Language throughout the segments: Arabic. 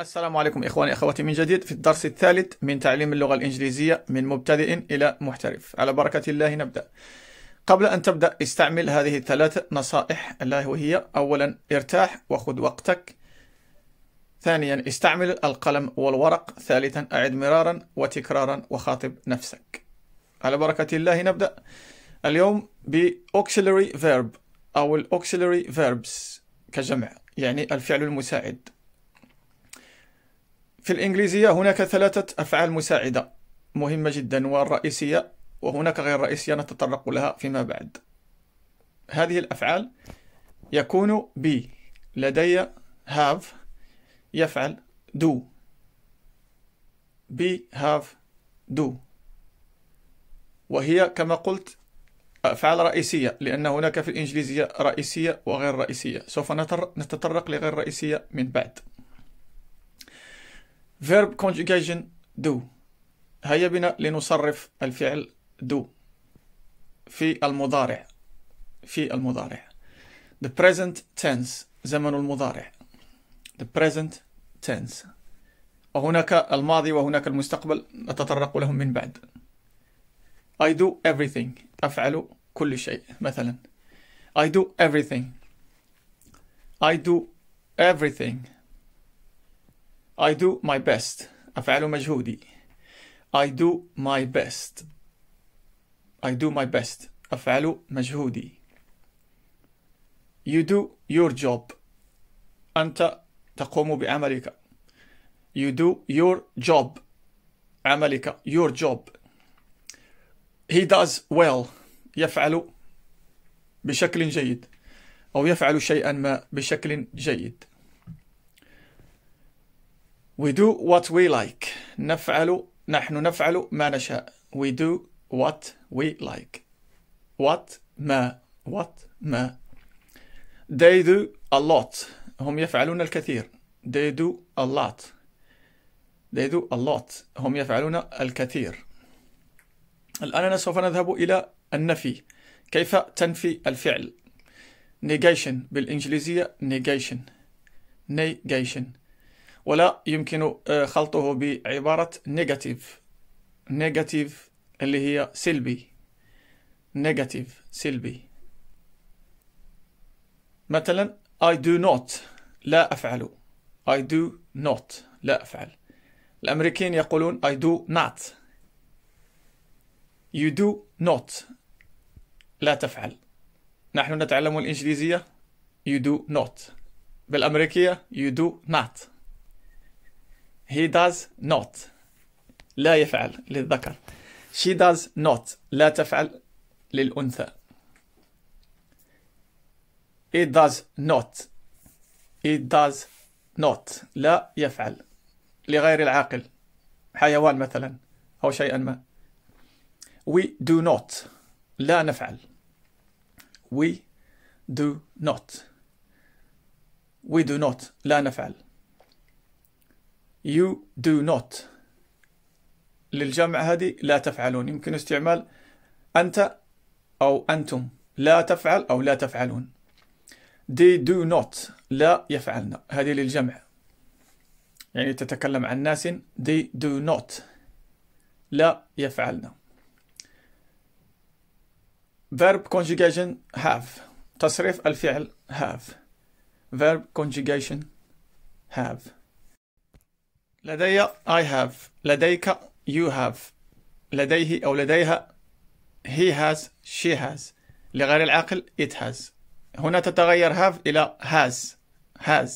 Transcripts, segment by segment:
السلام عليكم إخواني أخواتي من جديد في الدرس الثالث من تعليم اللغة الإنجليزية من مبتدئ إلى محترف على بركة الله نبدأ قبل أن تبدأ استعمل هذه الثلاث نصائح الله وهي أولا ارتاح وخذ وقتك ثانيا استعمل القلم والورق ثالثا أعد مرارا وتكرارا وخاطب نفسك على بركة الله نبدأ اليوم ب auxiliary verb أو ال auxiliary verbs كجمع يعني الفعل المساعد في الإنجليزية هناك ثلاثة أفعال مساعدة مهمة جدا والرئيسية وهناك غير رئيسية نتطرق لها فيما بعد هذه الأفعال يكون بي لدي have يفعل do be have do وهي كما قلت أفعال رئيسية لأن هناك في الإنجليزية رئيسية وغير رئيسية سوف نتطرق لغير رئيسية من بعد verb conjugation do هيا بنا لنصرف الفعل do في المضارع في المضارع the present tense زمن المضارع the present tense وهناك الماضي وهناك المستقبل نتطرق لهم من بعد I do everything أفعل كل شيء مثلا I do everything I do everything I do my best أفعل مجهودي I do my best I do my best أفعل مجهودي You do your job أنت تقوم بعملك you do your job عملك your job he does well يفعل بشكل جيد أو يفعل شيئا ما بشكل جيد we do what we like نفعل نحن نفعل ما نشاء we do what we like what ما what ما they do a lot هم يفعلون الكثير they do a lot they do a lot هم يفعلون الكثير الآن سوف نذهب إلى النفي كيف تنفي الفعل negation بالإنجليزية negation negation ولا يمكن آه، خلطه بعبارة negative negative اللي هي سلبي negative سلبي مثلا I do not لا أفعل I do not لا أفعل الأمريكيين يقولون I do not You do not لا تفعل نحن نتعلم الإنجليزية You do not بالأمريكية You do not He does not لا يفعل للذكر She does not لا تفعل للأنثى It does not It does not لا يفعل لغير العاقل حيوان مثلا أو شيئا ما We do not لا نفعل We do not We do not لا نفعل You do not للجمع هذه لا تفعلون يمكن استعمال أنت أو أنتم لا تفعل أو لا تفعلون they do not لا يفعلن هذه للجمع يعني تتكلم عن ناس they do not لا يفعلن verb conjugation have تصريف الفعل have verb conjugation have لدي I have لديك you have لديه أو لديها he has she has لغير العاقل it has هنا تتغير have إلى has has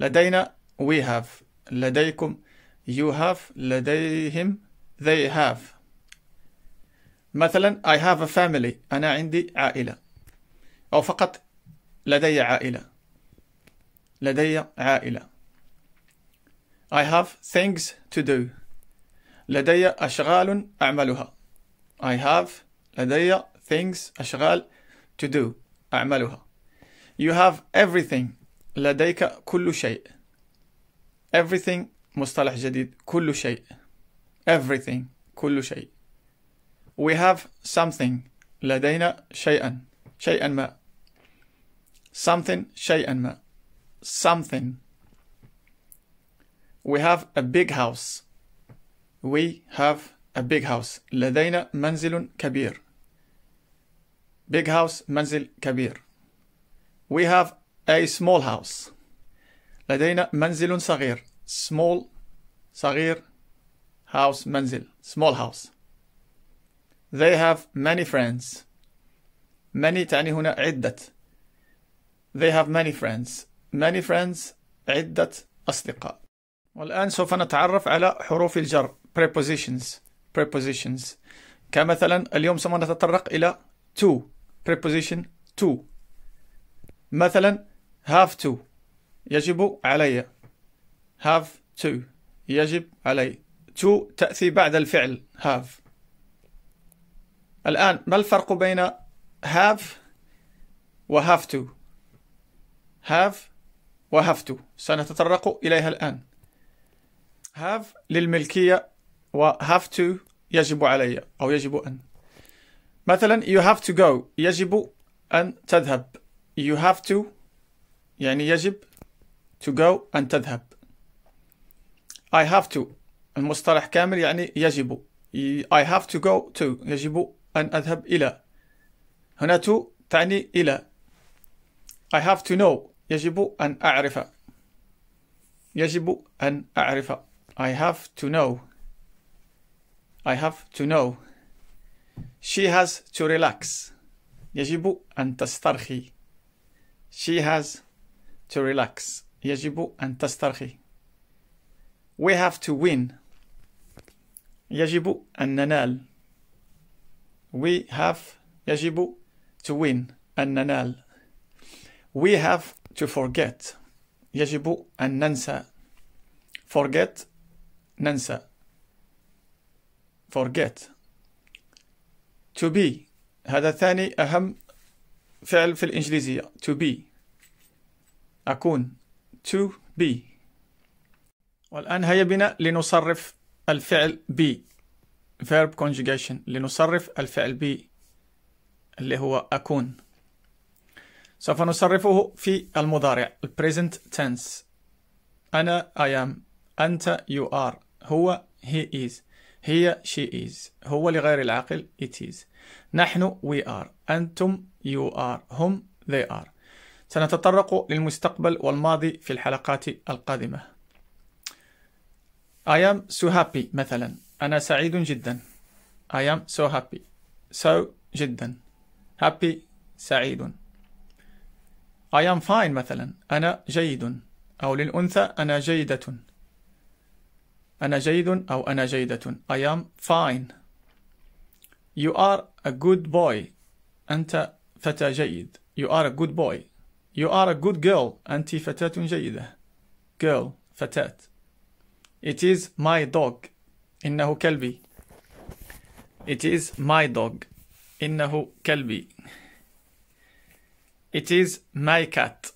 لدينا we have لديكم you have لديهم they have مثلا I have a family أنا عندي عائلة أو فقط لدي عائلة لدي عائلة I have things to do لدي أشغال أعملها I have لدي things أشغال to do أعملها You have everything لديك كل شيء Everything مصطلح جديد كل شيء Everything كل شيء We have something لدينا شيئا شيئا ما Something شيئا ما Something We have a big house We have a big house لدينا منزل كبير big house منزل كبير we have a small house لدينا منزل صغير small صغير house منزل small house they have many friends many تعني هنا عدة they have many friends many friends عدة أصدقاء والآن سوف نتعرف على حروف الجر prepositions prepositions كمثلا اليوم سوف نتطرق إلى to preposition to مثلا have to يجب علي have to يجب علي to تأتي بعد الفعل have الآن ما الفرق بين have و have to have و have to سنتطرق إليها الآن have للملكية و have to يجب علي أو يجب أن مثلا you have to go يجب أن تذهب you have to يعني يجب to go أن تذهب I have to المصطلح كامل يعني يجب I have to go to يجب أن أذهب إلى هنا to تعني إلى I have to know يجب أن أعرف يجب أن أعرف I have to know I have to know She has to relax. يجب أن تسترخي. She has to relax. يجب أن تسترخي. We have to win. يجب أن ننال. We have يجب to win أن ننال. We have to forget. يجب أن ننسى. Forget ننسى. Forget to be هذا ثاني أهم فعل في الإنجليزية to be أكون to be والآن هيا بنا لنصرف الفعل be verb conjugation لنصرف الفعل be اللي هو أكون سوف نصرفه في المضارع present tense أنا I am أنت you are هو he is هي شي از هو لغير العاقل it is نحن we are أنتم you are هم they are سنتطرق للمستقبل والماضي في الحلقات القادمة I am so happy مثلا أنا سعيد جدا I am so happy so جدا happy سعيد I am fine مثلا أنا جيد أو للأنثى أنا جيدة أنا جيد أو أنا جيدة I am fine You are a good boy أنت فتى جيد You are a good boy You are a good girl أنت فتاة جيدة Girl فتاة It is my dog إنه كلبي It is my dog إنه كلبي It is my cat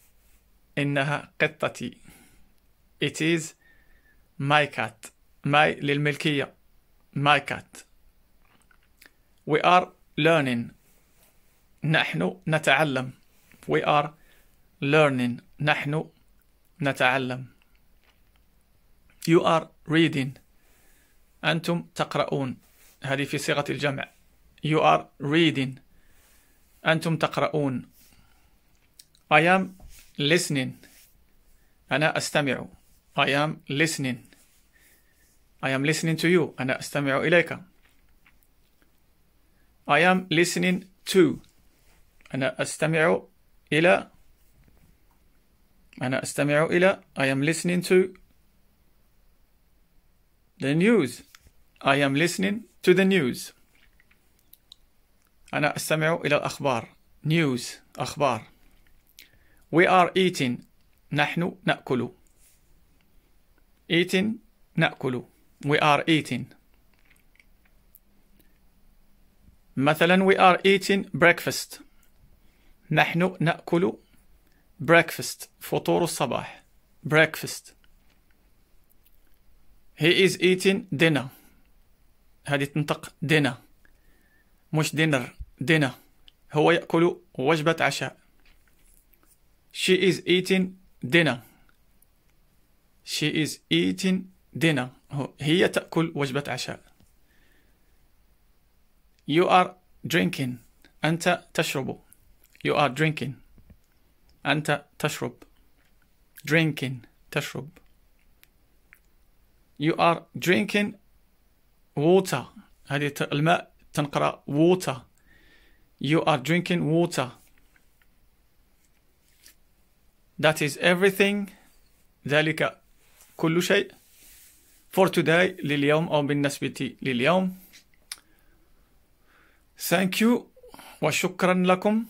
إنها قطتي It is my cat my للملكية my cat we are learning نحن نتعلم we are learning نحن نتعلم you are reading أنتم تقرؤون هذه في صيغة الجمع you are reading أنتم تقرؤون I am listening أنا أستمع I am listening I am listening to you. أنا أستمع إليك. I am listening to. أنا أستمع إلى. أنا أستمع إلى. I am listening to the news. I am listening to the news. أنا أستمع إلى الأخبار. News. أخبار. We are eating. نحن نأكل. Eating. نأكل. we are eating مثلا we are eating breakfast نحن نأكل breakfast فطور الصباح breakfast he is eating dinner هذه تنطق dinner مش dinner dinner هو يأكل وجبة عشاء she is eating dinner she is eating dinner هي تأكل وجبة عشاء you are drinking أنت تشرب you are drinking أنت تشرب drinking تشرب you are drinking water هذه الماء تنقرأ water you are drinking water that is everything ذلك كل شيء for today لليوم أو بالنسبة لليوم thank you وشكرا لكم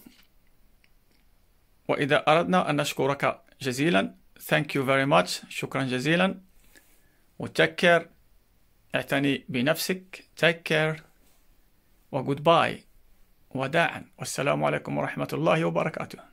وإذا أردنا أن نشكرك جزيلا thank you very much شكرا جزيلا take care اعتني بنفسك take care و goodbye وداعا والسلام عليكم ورحمة الله وبركاته